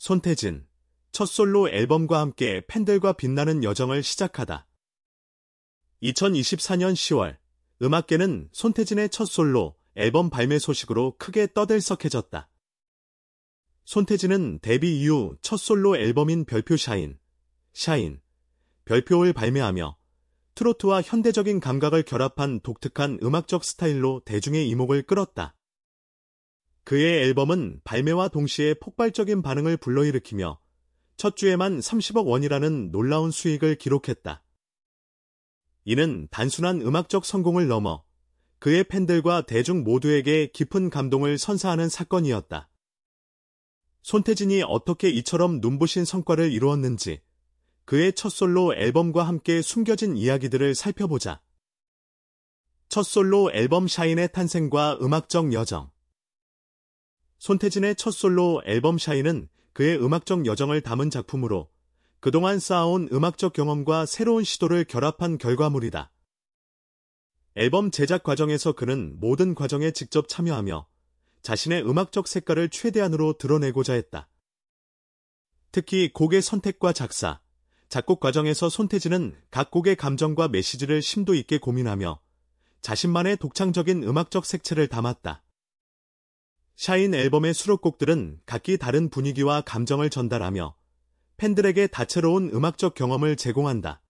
손태진, 첫 솔로 앨범과 함께 팬들과 빛나는 여정을 시작하다. 2024년 10월, 음악계는 손태진의 첫 솔로 앨범 발매 소식으로 크게 떠들썩해졌다. 손태진은 데뷔 이후 첫 솔로 앨범인 별표 샤인, 샤인, 별표를 발매하며 트로트와 현대적인 감각을 결합한 독특한 음악적 스타일로 대중의 이목을 끌었다. 그의 앨범은 발매와 동시에 폭발적인 반응을 불러일으키며 첫 주에만 30억 원이라는 놀라운 수익을 기록했다. 이는 단순한 음악적 성공을 넘어 그의 팬들과 대중 모두에게 깊은 감동을 선사하는 사건이었다. 손태진이 어떻게 이처럼 눈부신 성과를 이루었는지 그의 첫 솔로 앨범과 함께 숨겨진 이야기들을 살펴보자. 첫 솔로 앨범 샤인의 탄생과 음악적 여정 손태진의 첫 솔로 앨범 샤인은 그의 음악적 여정을 담은 작품으로 그동안 쌓아온 음악적 경험과 새로운 시도를 결합한 결과물이다. 앨범 제작 과정에서 그는 모든 과정에 직접 참여하며 자신의 음악적 색깔을 최대한으로 드러내고자 했다. 특히 곡의 선택과 작사, 작곡 과정에서 손태진은 각 곡의 감정과 메시지를 심도 있게 고민하며 자신만의 독창적인 음악적 색채를 담았다. 샤인 앨범의 수록곡들은 각기 다른 분위기와 감정을 전달하며 팬들에게 다채로운 음악적 경험을 제공한다.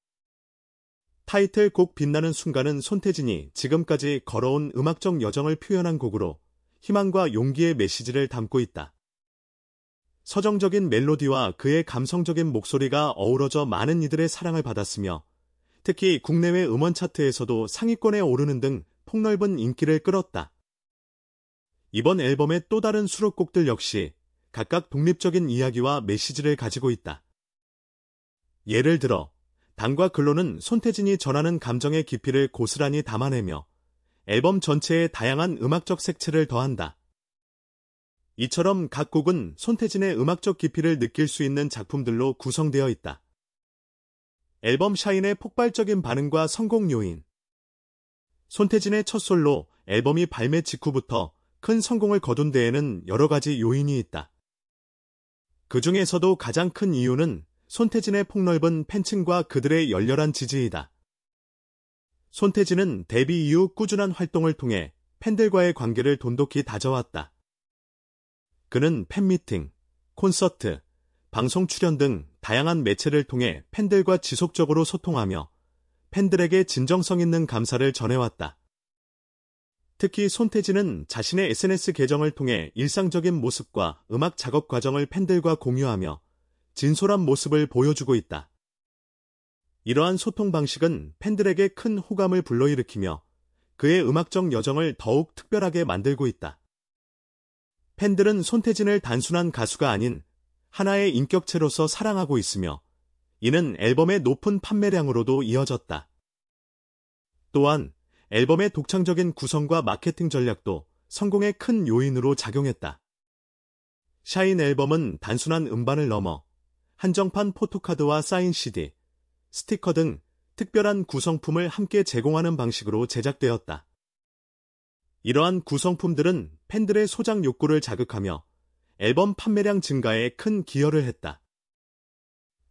타이틀곡 빛나는 순간은 손태진이 지금까지 걸어온 음악적 여정을 표현한 곡으로 희망과 용기의 메시지를 담고 있다. 서정적인 멜로디와 그의 감성적인 목소리가 어우러져 많은 이들의 사랑을 받았으며 특히 국내외 음원 차트에서도 상위권에 오르는 등 폭넓은 인기를 끌었다. 이번 앨범의 또 다른 수록곡들 역시 각각 독립적인 이야기와 메시지를 가지고 있다. 예를 들어 당과 글로는 손태진이 전하는 감정의 깊이를 고스란히 담아내며 앨범 전체에 다양한 음악적 색채를 더한다. 이처럼 각 곡은 손태진의 음악적 깊이를 느낄 수 있는 작품들로 구성되어 있다. 앨범 샤인의 폭발적인 반응과 성공 요인 손태진의 첫 솔로 앨범이 발매 직후부터 큰 성공을 거둔 데에는 여러 가지 요인이 있다. 그 중에서도 가장 큰 이유는 손태진의 폭넓은 팬층과 그들의 열렬한 지지이다. 손태진은 데뷔 이후 꾸준한 활동을 통해 팬들과의 관계를 돈독히 다져왔다. 그는 팬미팅, 콘서트, 방송 출연 등 다양한 매체를 통해 팬들과 지속적으로 소통하며 팬들에게 진정성 있는 감사를 전해왔다. 특히 손태진은 자신의 SNS 계정을 통해 일상적인 모습과 음악 작업 과정을 팬들과 공유하며 진솔한 모습을 보여주고 있다. 이러한 소통 방식은 팬들에게 큰 호감을 불러일으키며 그의 음악적 여정을 더욱 특별하게 만들고 있다. 팬들은 손태진을 단순한 가수가 아닌 하나의 인격체로서 사랑하고 있으며 이는 앨범의 높은 판매량으로도 이어졌다. 또한 앨범의 독창적인 구성과 마케팅 전략도 성공의 큰 요인으로 작용했다. 샤인 앨범은 단순한 음반을 넘어 한정판 포토카드와 사인 CD, 스티커 등 특별한 구성품을 함께 제공하는 방식으로 제작되었다. 이러한 구성품들은 팬들의 소장 욕구를 자극하며 앨범 판매량 증가에 큰 기여를 했다.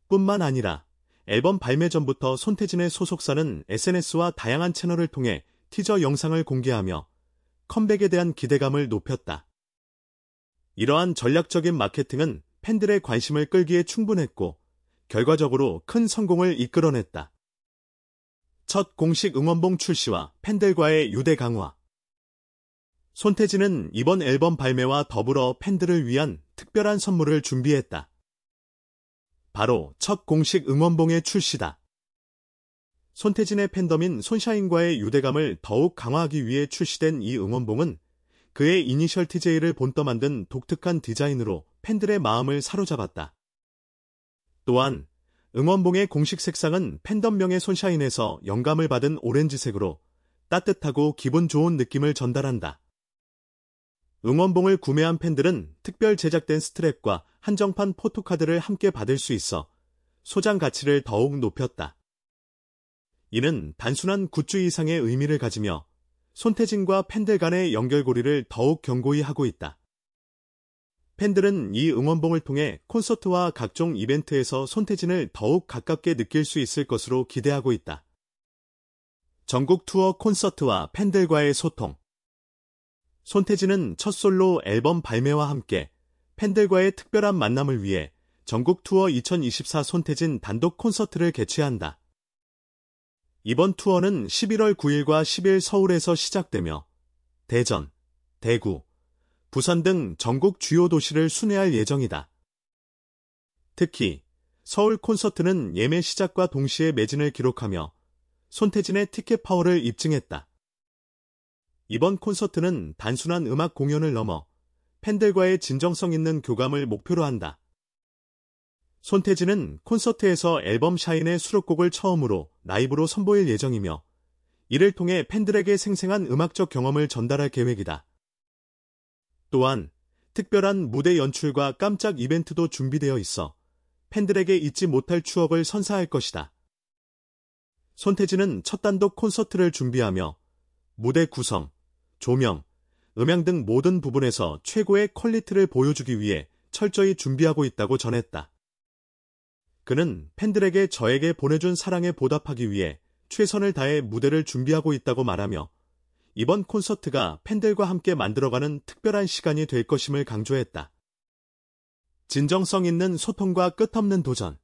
뿐만 아니라 앨범 발매 전부터 손태진의 소속사는 SNS와 다양한 채널을 통해 티저 영상을 공개하며 컴백에 대한 기대감을 높였다. 이러한 전략적인 마케팅은 팬들의 관심을 끌기에 충분했고 결과적으로 큰 성공을 이끌어냈다. 첫 공식 응원봉 출시와 팬들과의 유대 강화 손태진은 이번 앨범 발매와 더불어 팬들을 위한 특별한 선물을 준비했다. 바로 첫 공식 응원봉의 출시다. 손태진의 팬덤인 손샤인과의 유대감을 더욱 강화하기 위해 출시된 이 응원봉은 그의 이니셜 TJ를 본떠 만든 독특한 디자인으로 팬들의 마음을 사로잡았다. 또한 응원봉의 공식 색상은 팬덤명의 손샤인에서 영감을 받은 오렌지색으로 따뜻하고 기분 좋은 느낌을 전달한다. 응원봉을 구매한 팬들은 특별 제작된 스트랩과 한정판 포토카드를 함께 받을 수 있어 소장 가치를 더욱 높였다. 이는 단순한 굿즈 이상의 의미를 가지며 손태진과 팬들 간의 연결고리를 더욱 견고히 하고 있다. 팬들은 이 응원봉을 통해 콘서트와 각종 이벤트에서 손태진을 더욱 가깝게 느낄 수 있을 것으로 기대하고 있다. 전국 투어 콘서트와 팬들과의 소통 손태진은 첫 솔로 앨범 발매와 함께 팬들과의 특별한 만남을 위해 전국 투어 2024 손태진 단독 콘서트를 개최한다. 이번 투어는 11월 9일과 10일 서울에서 시작되며 대전, 대구, 부산 등 전국 주요 도시를 순회할 예정이다. 특히 서울 콘서트는 예매 시작과 동시에 매진을 기록하며 손태진의 티켓 파워를 입증했다. 이번 콘서트는 단순한 음악 공연을 넘어 팬들과의 진정성 있는 교감을 목표로 한다. 손태진은 콘서트에서 앨범 샤인의 수록곡을 처음으로 라이브로 선보일 예정이며 이를 통해 팬들에게 생생한 음악적 경험을 전달할 계획이다. 또한 특별한 무대 연출과 깜짝 이벤트도 준비되어 있어 팬들에게 잊지 못할 추억을 선사할 것이다. 손태진은 첫 단독 콘서트를 준비하며 무대 구성, 조명, 음향 등 모든 부분에서 최고의 퀄리티를 보여주기 위해 철저히 준비하고 있다고 전했다. 그는 팬들에게 저에게 보내준 사랑에 보답하기 위해 최선을 다해 무대를 준비하고 있다고 말하며 이번 콘서트가 팬들과 함께 만들어가는 특별한 시간이 될 것임을 강조했다. 진정성 있는 소통과 끝없는 도전.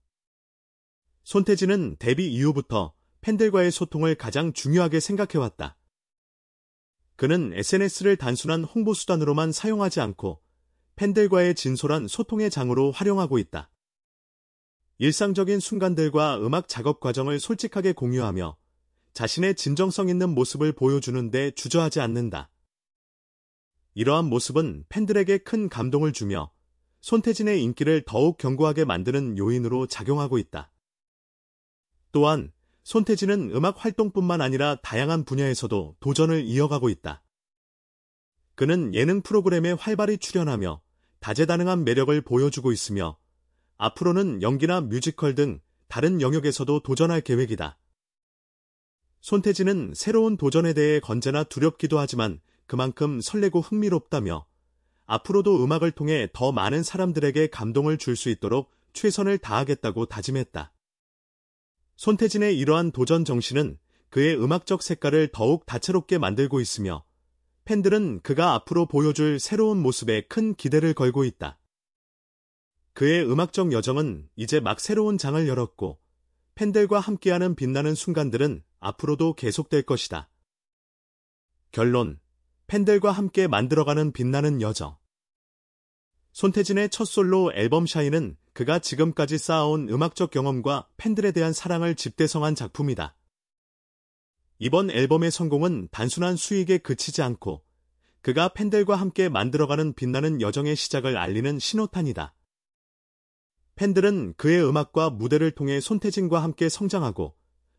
손태진은 데뷔 이후부터 팬들과의 소통을 가장 중요하게 생각해왔다. 그는 SNS를 단순한 홍보수단으로만 사용하지 않고 팬들과의 진솔한 소통의 장으로 활용하고 있다. 일상적인 순간들과 음악 작업 과정을 솔직하게 공유하며 자신의 진정성 있는 모습을 보여주는데 주저하지 않는다. 이러한 모습은 팬들에게 큰 감동을 주며 손태진의 인기를 더욱 견고하게 만드는 요인으로 작용하고 있다. 또한 손태진은 음악 활동뿐만 아니라 다양한 분야에서도 도전을 이어가고 있다. 그는 예능 프로그램에 활발히 출연하며 다재다능한 매력을 보여주고 있으며 앞으로는 연기나 뮤지컬 등 다른 영역에서도 도전할 계획이다. 손태진은 새로운 도전에 대해 건재나 두렵기도 하지만 그만큼 설레고 흥미롭다며 앞으로도 음악을 통해 더 많은 사람들에게 감동을 줄 수 있도록 최선을 다하겠다고 다짐했다. 손태진의 이러한 도전 정신은 그의 음악적 색깔을 더욱 다채롭게 만들고 있으며 팬들은 그가 앞으로 보여줄 새로운 모습에 큰 기대를 걸고 있다. 그의 음악적 여정은 이제 막 새로운 장을 열었고 팬들과 함께하는 빛나는 순간들은 앞으로도 계속될 것이다. 결론 팬들과 함께 만들어가는 빛나는 여정 손태진의 첫 솔로 앨범 샤이는 그가 지금까지 쌓아온 음악적 경험과 팬들에 대한 사랑을 집대성한 작품이다. 이번 앨범의 성공은 단순한 수익에 그치지 않고 그가 팬들과 함께 만들어가는 빛나는 여정의 시작을 알리는 신호탄이다. 팬들은 그의 음악과 무대를 통해 손태진과 함께 성장하고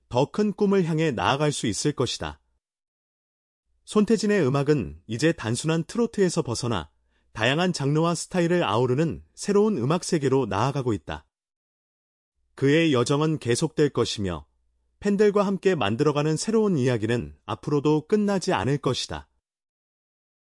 더 큰 꿈을 향해 나아갈 수 있을 것이다. 손태진의 음악은 이제 단순한 트로트에서 벗어나 다양한 장르와 스타일을 아우르는 새로운 음악 세계로 나아가고 있다. 그의 여정은 계속될 것이며 팬들과 함께 만들어가는 새로운 이야기는 앞으로도 끝나지 않을 것이다.